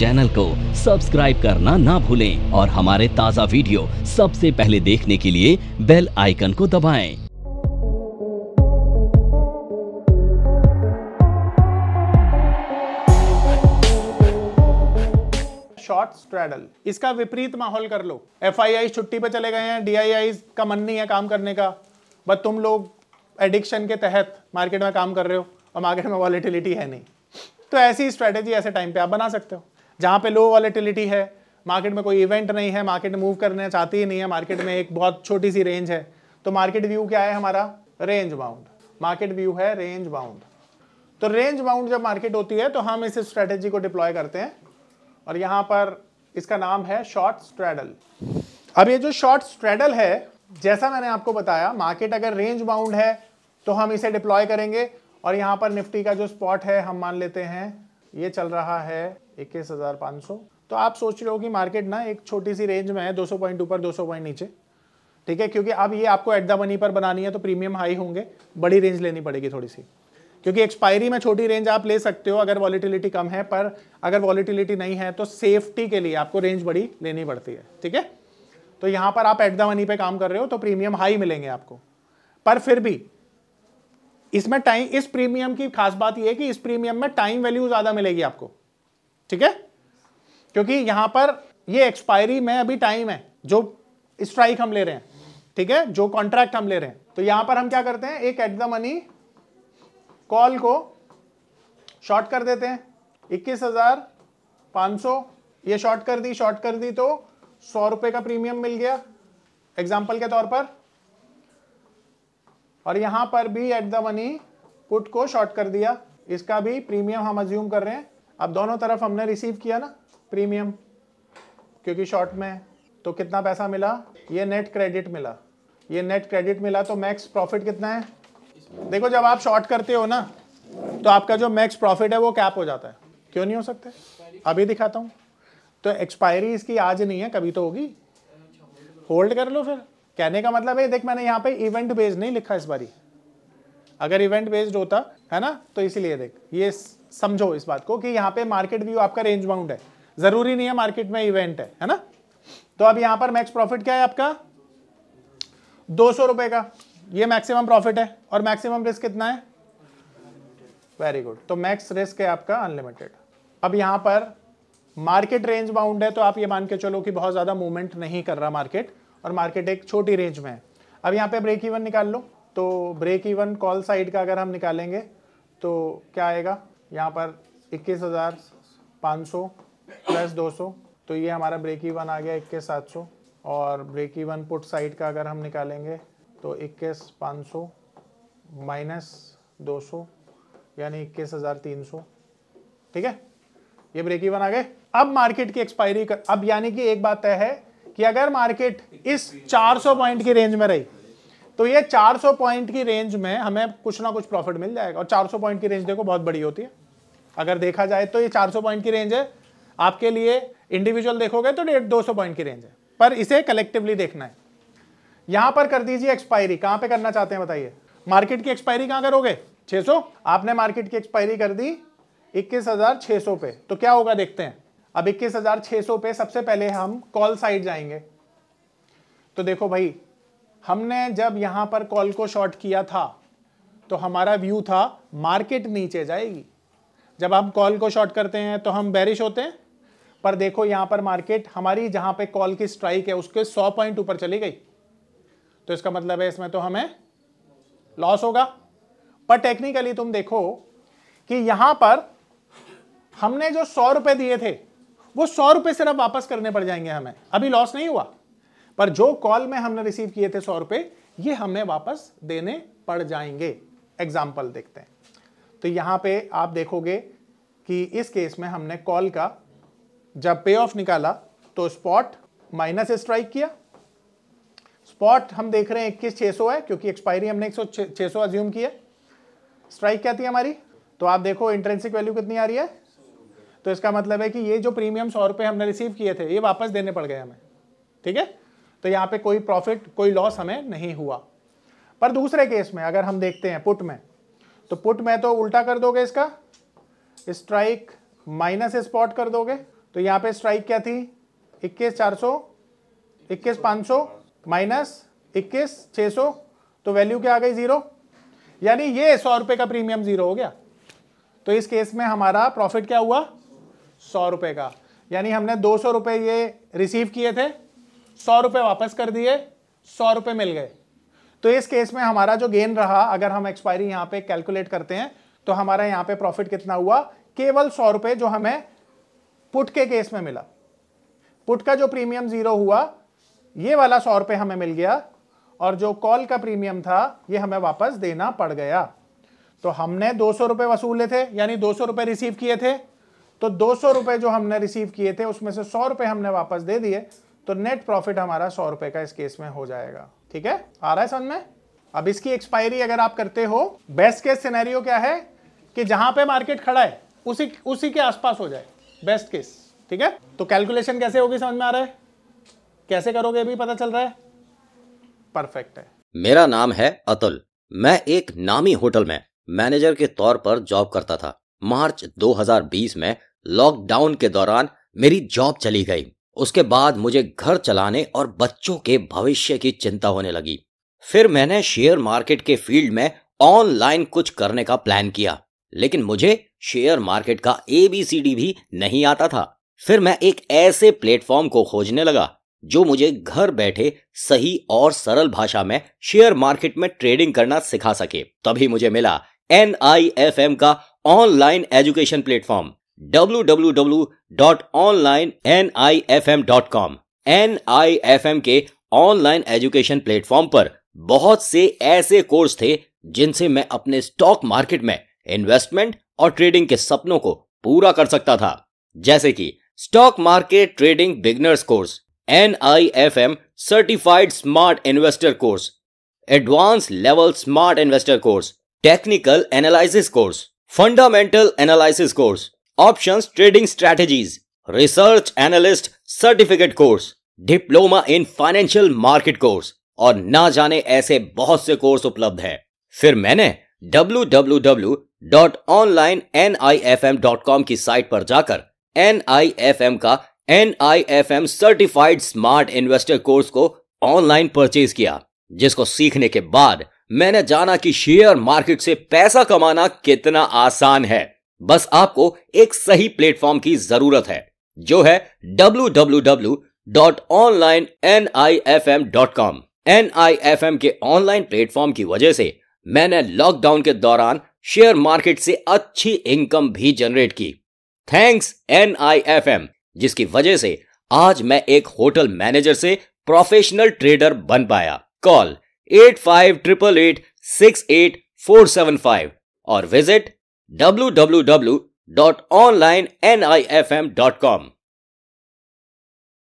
Channel को subscribe करना ना भूलें और हमारे ताज़ा वीडियो सबसे पहले देखने के लिए बेल आइकन को दबाएं। शॉर्ट स्ट्रैडल इसका विपरीत माहौल कर लो एफ छुट्टी पे चले गए हैं डी का मन नहीं है काम करने का बट तुम लोग एडिक्शन के तहत मार्केट में काम कर रहे हो और मार्केट में वॉलिटिलिटी है नहीं तो ऐसी स्ट्रैटेजी ऐसे टाइम पे आप बना सकते हो जहाँ पे लो वॉलेटिलिटी है मार्केट में कोई इवेंट नहीं है मार्केट मूव करना चाहती ही नहीं है मार्केट में एक बहुत छोटी सी रेंज है तो मार्केट व्यू क्या है हमारा रेंज बाउंड मार्केट व्यू है रेंज बाउंड तो रेंज बाउंड जब मार्केट होती है तो हम इस स्ट्रेटेजी को डिप्लॉय करते हैं और यहाँ पर इसका नाम है शॉर्ट स्ट्रेडल अब ये जो शॉर्ट स्ट्रेडल है जैसा मैंने आपको बताया मार्केट अगर रेंज बाउंड है तो हम इसे डिप्लॉय करेंगे और यहाँ पर निफ्टी का जो स्पॉट है हम मान लेते हैं ये चल रहा है इक्कीस हज़ार पाँच सौ तो आप सोच रहे हो कि मार्केट ना एक छोटी सी रेंज में है दो सौ पॉइंट ऊपर दो सौ पॉइंट नीचे ठीक है क्योंकि अब ये आपको एट द मनी पर बनानी है तो प्रीमियम हाई होंगे बड़ी रेंज लेनी पड़ेगी थोड़ी सी क्योंकि एक्सपायरी में छोटी रेंज आप ले सकते हो अगर वॉलीटिलिटी कम है पर अगर वॉलीटिलिटी नहीं है तो सेफ्टी के लिए आपको रेंज बड़ी लेनी पड़ती है ठीक है तो यहाँ पर आप एट द मनी पे काम कर रहे हो तो प्रीमियम हाई मिलेंगे आपको पर फिर भी इसमें टाइम इस प्रीमियम की खास बात यह है कि इस प्रीमियम में टाइम वैल्यू ज्यादा मिलेगी आपको ठीक है क्योंकि यहां पर ये एक्सपायरी में अभी टाइम है जो स्ट्राइक हम ले रहे हैं ठीक है जो कॉन्ट्रैक्ट हम ले रहे हैं तो यहां पर हम क्या करते हैं एक एट द मनी कॉल को शॉर्ट कर देते हैं इक्कीस हजार पांच सौ ये शॉर्ट कर दी शॉर्ट कर दी तो सौ रुपए का प्रीमियम मिल गया एग्जाम्पल के तौर पर और यहाँ पर भी एट द मनी पुट को शॉर्ट कर दिया इसका भी प्रीमियम हम अज्यूम कर रहे हैं अब दोनों तरफ हमने रिसीव किया ना प्रीमियम क्योंकि शॉर्ट में तो कितना पैसा मिला ये नेट क्रेडिट मिला ये नेट क्रेडिट मिला तो मैक्स प्रॉफिट कितना है देखो जब आप शॉर्ट करते हो ना तो आपका जो मैक्स प्रॉफिट है वो कैप हो जाता है क्यों नहीं हो सकते अभी दिखाता हूँ तो एक्सपायरी इसकी आज नहीं है कभी तो होगी होल्ड कर लो फिर कहने का मतलब है देख मैंने यहाँ पे इवेंट बेस्ड नहीं लिखा इस बारी अगर इवेंट बेस्ड होता है ना तो इसीलिए देख ये समझो इस बात को कि यहाँ पे मार्केट व्यू आपका रेंज बाउंड है जरूरी नहीं है मार्केट में इवेंट है है ना तो अब यहां पर मैक्स प्रॉफिट क्या है आपका दो सौ रुपए का ये मैक्सिमम प्रॉफिट है और मैक्सिमम रिस्क कितना है वेरी गुड तो मैक्स रिस्क है आपका अनलिमिटेड अब यहां पर मार्केट रेंज बाउंड है तो आप ये मान के चलो कि बहुत ज़्यादा मूवमेंट नहीं कर रहा मार्केट और मार्केट एक छोटी रेंज में है अब यहाँ पे ब्रेक इवन निकाल लो तो ब्रेक इवन कॉल साइड का अगर हम निकालेंगे तो क्या आएगा यहाँ पर इक्कीस हज़ार पाँच सौ प्लस दो सौ तो ये हमारा ब्रेक इवन आ गया इक्कीस सात सौ और ब्रेक इवन पुट साइड का अगर हम निकालेंगे तो इक्कीस पाँच सौ माइनस दो सौ यानी इक्कीस हज़ार तीन सौ ठीक है ये ब्रेक इवन आ गए अब मार्केट की एक्सपायरी कर अब यानी कि एक बात तय है कि अगर मार्केट इस 400 पॉइंट की रेंज में रही तो ये 400 पॉइंट की रेंज में हमें कुछ ना कुछ प्रॉफिट मिल जाएगा और 400 पॉइंट की रेंज देखो बहुत बड़ी होती है अगर देखा जाए तो ये 400 पॉइंट की रेंज है आपके लिए इंडिविजुअल देखोगे तो डेढ़ दो पॉइंट की रेंज है पर इसे कलेक्टिवली देखना है यहां पर कर दीजिए एक्सपायरी कहां पे करना चाहते हैं बताइए मार्केट की एक्सपायरी कहां करोगे 600 आपने मार्केट की एक्सपायरी कर दी इक्कीस पे तो क्या होगा देखते हैं अब इक्कीस हजार छह सौ पे सबसे पहले हम कॉल साइड जाएंगे तो देखो भाई हमने जब यहां पर कॉल को शॉर्ट किया था तो हमारा व्यू था मार्केट नीचे जाएगी जब हम कॉल को शॉर्ट करते हैं तो हम बैरिश होते हैं पर देखो यहां पर मार्केट हमारी जहां पे कॉल की स्ट्राइक है उसके 100 पॉइंट ऊपर चली गई तो इसका मतलब है इसमें तो हमें लॉस होगा पर टेक्निकली तुम देखो कि यहां पर हमने जो सौ रुपए दिए थे वो सौ रुपए सिर्फ वापस करने पड़ जाएंगे हमें अभी लॉस नहीं हुआ पर जो कॉल में हमने रिसीव किए थे सौ रुपए ये हमें वापस देने पड़ जाएंगे एग्जाम्पल देखते हैं तो यहां पे आप देखोगे कि इस केस में हमने कॉल का जब पे ऑफ निकाला तो स्पॉट माइनस स्ट्राइक किया स्पॉट हम देख रहे हैं इक्कीस छह सौ है क्योंकि एक्सपायरी हमने एक सौ छः सौ स्ट्राइक क्या थी हमारी तो आप देखो इंटरेंसिक वैल्यू कितनी आ रही है तो इसका मतलब है कि ये जो प्रीमियम सौ रुपये हमने रिसीव किए थे ये वापस देने पड़ गए हमें ठीक है तो यहाँ पे कोई प्रॉफिट कोई लॉस हमें नहीं हुआ पर दूसरे केस में अगर हम देखते हैं पुट में तो पुट में तो उल्टा कर दोगे इसका स्ट्राइक माइनस स्पॉट कर दोगे तो यहाँ पे स्ट्राइक क्या थी इक्कीस चार सौ इक्कीस पाँच सौ माइनस इक्कीस छः सौ तो वैल्यू क्या आ गई ज़ीरो यानी ये सौ रुपये का प्रीमियम ज़ीरो हो गया तो इस केस में हमारा प्रॉफिट क्या हुआ सौ रुपये का यानी हमने दो सौ रुपये ये रिसीव किए थे सौ रुपये वापस कर दिए सौ रुपये मिल गए तो इस केस में हमारा जो गेन रहा अगर हम एक्सपायरी यहाँ पे कैलकुलेट करते हैं तो हमारा यहाँ पे प्रॉफिट कितना हुआ केवल सौ रुपये जो हमें पुट के केस में मिला पुट का जो प्रीमियम जीरो हुआ ये वाला सौ रुपये हमें मिल गया और जो कॉल का प्रीमियम था ये हमें वापस देना पड़ गया तो हमने दो सौ रुपये वसूले थे यानी दो सौ रुपये रिसीव किए थे तो दो सौ रुपए जो हमने रिसीव किए थे उसमें से सौ रुपए हमने वापस दे दिए तो नेट प्रॉफिट हमारा सौ रुपए का इस केस में हो जाएगा ठीक है आ रहा है समझ में अब इसकी एक्सपायरी अगर आप करते हो बेस्ट केस सिनेरियो क्या है कि जहां पे मार्केट खड़ा है उसी उसी के आसपास हो जाए बेस्ट केस ठीक है तो कैलकुलेशन कैसे होगी समझ में आ रहा है कैसे करोगे अभी पता चल रहा है परफेक्ट है मेरा नाम है अतुल मैं एक नामी होटल में मैनेजर के तौर पर जॉब करता था मार्च 2020 में लॉकडाउन के दौरान मेरी जॉब चली गई उसके बाद मुझे घर चलाने और बच्चों के भविष्य की चिंता होने लगी फिर मैंने शेयर मार्केट के फील्ड में ऑनलाइन कुछ करने का प्लान किया लेकिन मुझे शेयर मार्केट का एबीसीडी भी नहीं आता था फिर मैं एक ऐसे प्लेटफॉर्म को खोजने लगा जो मुझे घर बैठे सही और सरल भाषा में शेयर मार्केट में ट्रेडिंग करना सिखा सके तभी मुझे मिला एन का online education platform www.onlineNIFM.com NIFM के ऑनलाइन एजुकेशन प्लेटफॉर्म पर बहुत से ऐसे कोर्स थे जिनसे मैं अपने स्टॉक मार्केट में इन्वेस्टमेंट और ट्रेडिंग के सपनों को पूरा कर सकता था जैसे कि stock market trading beginners course M certified smart investor course advance level smart investor course technical analysis course fundamental analysis course option trading strategies, research analyst certificate course diploma in financial market course और ना जाने ऐसे बहुत से course उपलब्ध है फिर मैंने www.onlineNIFM.com की साइट पर जाकर NIFM का NIFM certified smart investor course को ऑनलाइन परचेज किया जिसको सीखने के बाद मैंने जाना कि शेयर मार्केट से पैसा कमाना कितना आसान है बस आपको एक सही प्लेटफॉर्म की जरूरत है जो है www.onlineNIFM.com NIFM के ऑनलाइन प्लेटफॉर्म की वजह से मैंने लॉकडाउन के दौरान शेयर मार्केट से अच्छी इनकम भी जनरेट की थैंक्स एनआईएफएम जिसकी वजह से आज मैं एक होटल मैनेजर से प्रोफेशनल ट्रेडर बन पाया call eight five triple eight six eight four seven five और विजिट www.onlinenifm.com.